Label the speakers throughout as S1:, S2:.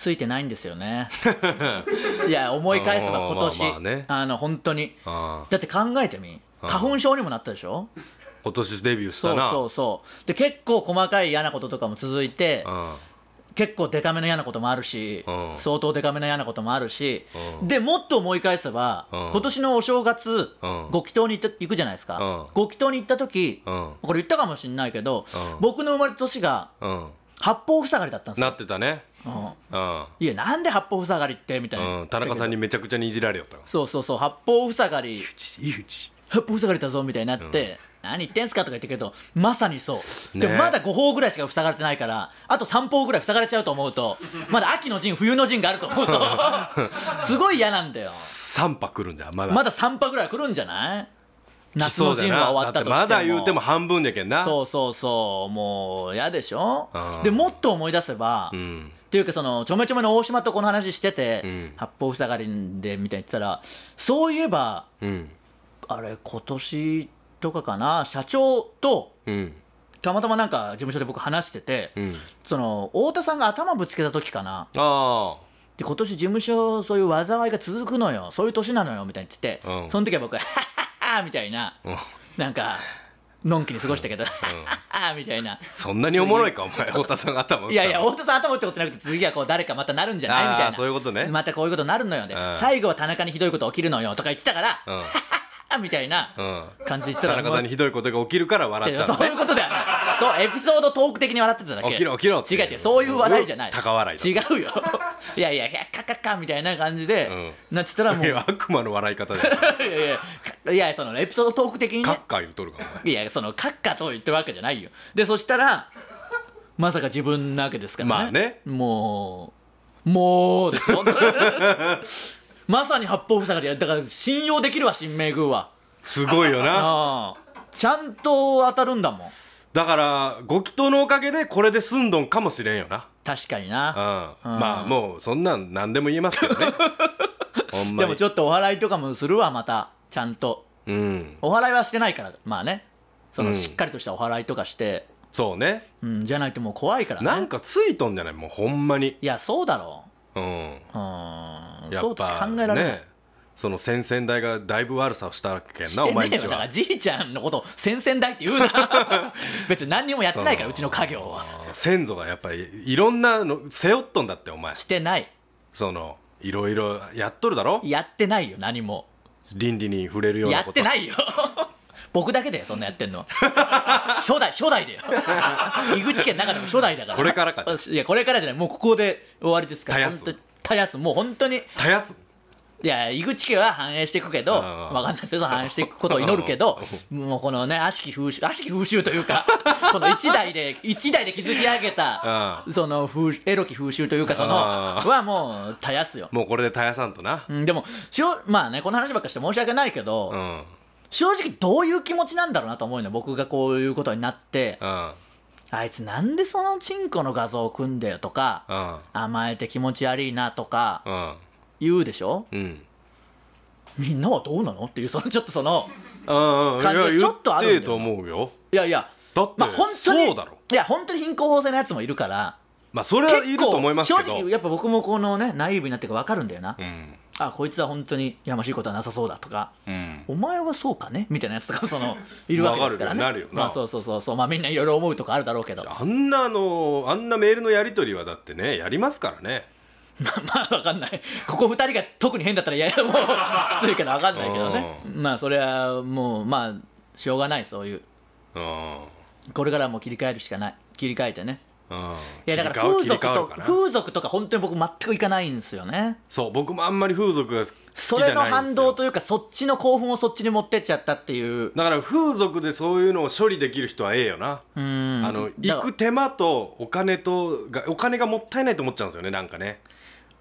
S1: ついてないんですよね いや思い返せば今年あ,、ね、あの本当にだって考えてみ花粉症にもなったでしょ今年デビューしたなそうそうで結構細かい嫌なこととかも続いて結構デカめの嫌なこともあるし、相当デカめの嫌なこともあるし、でもっと思い返せば、今年のお正月、ご祈祷に行くじゃないですか、ご祈祷に行った時、これ言ったかもしれないけど、僕の生まれた年が、八方塞がりだったんですなってたねうんうんいやなんで八方塞がりってみたいな、うん、田中さん
S2: にめちゃくちゃにいじられよった
S1: そうそうそう八方塞がり八方塞がりだぞみたいになって、うん、何言ってんすかとか言ってけどまさにそう、ね、でもまだ5方ぐらいしか塞がれてないからあと3方ぐらい塞がれちゃうと思うとまだ秋の陣冬の陣があると思うと すごい嫌なんだよ
S2: 3波来るんだまだまだ
S1: 3波ぐらい来るんじゃない夏の陣は終わったとしてもまだ言うても
S2: 半分だけんなそう
S1: そうそうもう嫌でしょでもっと思い出せば、うん、っていうかそのちょめちょめの大島とこの話してて、うん、八方塞がりでみたいに言ってたらそういえば、うん、あれ今年とかかな社長と、たまたまなんか事務所で僕話してて、その太田さんが頭ぶつけた時かなああで今年事務所そういう災いが続くのよそういう年なのよみたいに言ってて、その時は僕は「ーみたいな、なんか、のんきに過ごしたけど、あ みたいな。そんなにおもろいか、お前、太田さん頭いやいや、太田さん頭ってことなくて、次はこう誰かまたなるんじゃないみたいな。そういうことね。またこういうことになるのよね。最後は田中にひどいこと起きるのよとか言ってたから、みたいな感じで言ったら、田中さんにひどいことが起きるから笑った、ね、そういうことだよ、そうエピソードトーク的に笑ってただけ起きろ起きろ違う違うそういう話題じゃない高笑い違うよ いやいやいやカカカみたいな感じで、うん、なってたらもう悪魔の笑い方 いやいやいやそのエピソードトーク的に、ね、カッカ言うとるかもいやそのカッカと言ってるわけじゃないよでそしたらまさか自分なわけですからね,、まあね、ねもうもうですよ まさに八方塞がりやだから信用できるわ新名宮はすごいよなちゃんと当たるんだもん
S2: だからご祈祷のおかげでこれで済んどんかもしれんよな確かにな、ま
S1: あもうそんなん何でも言えますけどね
S2: でもち
S1: ょっとお祓いとかもするわまたちゃんと、うん、お祓いはしてないからまあねそのしっかりとしたお祓いとかして、うん、そうね、うん、じゃないともう怖いからねなんかついとんじゃないもうほんまにいやそうだ
S2: ろううん、うん、そうとし考えられない、ね、その先々代がだいぶ悪さをしたわけやなお前だからじ
S1: いちゃんのこと先々代って言うな
S2: 別に何にもやってないからうち
S1: の家業は
S2: 先祖がやっぱりいろんなの背負っとんだってお前してないそのいろいろやっとるだろやってないよ何も倫
S1: 理に触れるようなことやってないよ僕だけでそんなやってんの 初代初代だよ 井口家の中でも初代だからこれからかいやこれからじゃないもうここで終わりですからたやすもう本当にたやすいや井口家は繁栄していくけど分かんないですけど繁栄していくことを祈るけど もうこのね悪しき風習悪しき風習というかこの一代で一代で築き上げたその風エロき風習というかそのはもう絶やすよもうこれで絶やさんとな、うん、でもしおまあねこの話ばっかして申し訳ないけど、うん正直どういう気持ちなんだろうなと思うの僕がこういうことになって、うん、あいつなんでそのチンコの画像を組んだよとか、うん、甘えて気持ち悪いなとか、言うでしょ、うん、みんなはどうなのっていうその ちょっとその感じちょっとあるんだよいやいやだって、まあ、本当にいや本当に貧困法制のやつもいるからまあそれはいると思いますけど正直やっぱ僕もこのねナイーブになってか分かるんだよな、うんあこいつは本当にやましいことはなさそうだとか、うん、お前はそうかねみたいなやつとかそのいるわけですからね。なるよなまあ、そうそうそうまあ、みんないろいろ思うとかあるだろうけどあ
S2: んなあのあんなメールのやり取りはだってねやりますからね。
S1: まあ分かんないここ2人が特に変だったらいやいやもうきついから分かんないけどね まあそれはもうまあしょうがないそういうこれからもう切り替えるしかない切り替えてねいやだから風俗と風俗とか本当に僕全く行かないんですよねそう僕もあんまり風俗がそれの反動というかそっちの
S2: 興奮をそっちに持ってっちゃったっていうだから風俗でそういうのを処理できる人はええよなあの行く手間とお金とがお金がもったいないと思っちゃうんですよねなんかね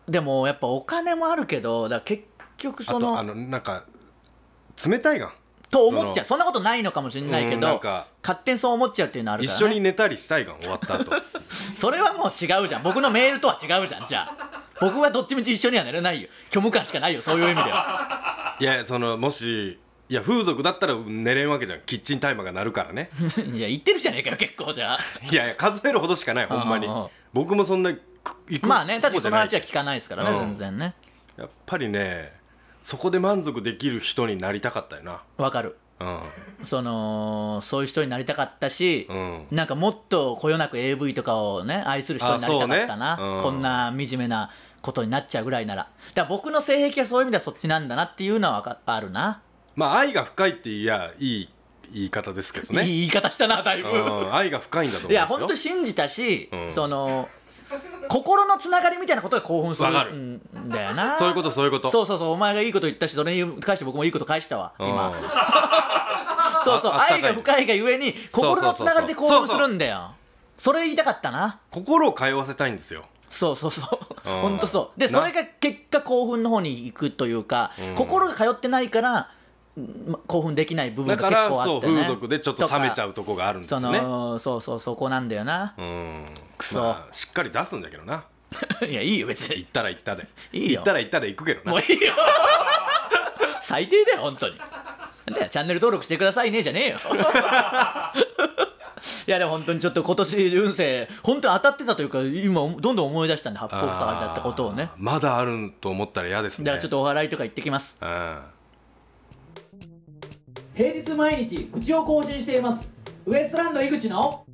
S1: でもやっぱお金もあるけどだ結局そのあのなんか冷たいがんと思っちゃうそんなことないのかもしれないけど、うん、勝手にそう思っちゃうっていうのあるから、ね、一緒に寝たりしたいが終わった後 それはもう違うじゃん僕のメールとは違うじゃんじゃあ僕はどっちみち一緒には寝れないよ虚無感しかないよそういう意味では
S2: いやそのもしいや風俗だったら寝れんわけじゃんキッチンタイマーが鳴るからね いや言ってるじゃねえかよ
S1: 結構じゃあ
S2: いやいや数えるほどしかないほんまに僕もそんなまあね確かにその話
S1: は聞かないですからね、うん、全
S2: 然ねやっぱりねそこで満足できる人に
S1: なりたかったよなわかるそのそういう人になりたかったし、なんかもっとこよなく AV とかをね愛する人になりたかったな、ねうん、こんな惨めなことになっちゃうぐらいならだら僕の性癖はそういう意味ではそっちなんだなっていうのはあるなまあ愛が深いっていやいい言い方ですけどねいい言い方したなだいぶ、愛が深いんだと思うんですよいや本当信じたし、うん、その心のつながりみたいなことが興奮するんだよなそういうことそういうことそうそうそうお前がいいこと言ったしそれに返して僕もいいこと返したわ今 そうそう愛が深いがゆえに心のつながりで興奮するんだよそれ言いたかったな心を通わせたいんですよそうそうそう本当そうでそれが結果興奮の方に行くというか、心が通ってないから興奮できない部分が結構あって、ね、風俗でちょっと冷めちゃうとこがあるんですよねそうそうそこなんだよな
S2: うんくそ、まあ、しっかり出すんだけどな いやいいよ別に行ったら行ったでいいよ行ったら行ったで行くけどなもういいよ 最低だよ本
S1: 当になんチャンネル登録してくださいねじゃねえよ いやでも本当にちょっと今年運勢本当に当たってたというか今どんどん思い出したんで八方塞がりだったことをねまだあると思ったら嫌ですねだからちょっとお笑いとか行ってきますうん平日毎日口を更新していますウエストランド井口の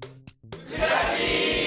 S1: 口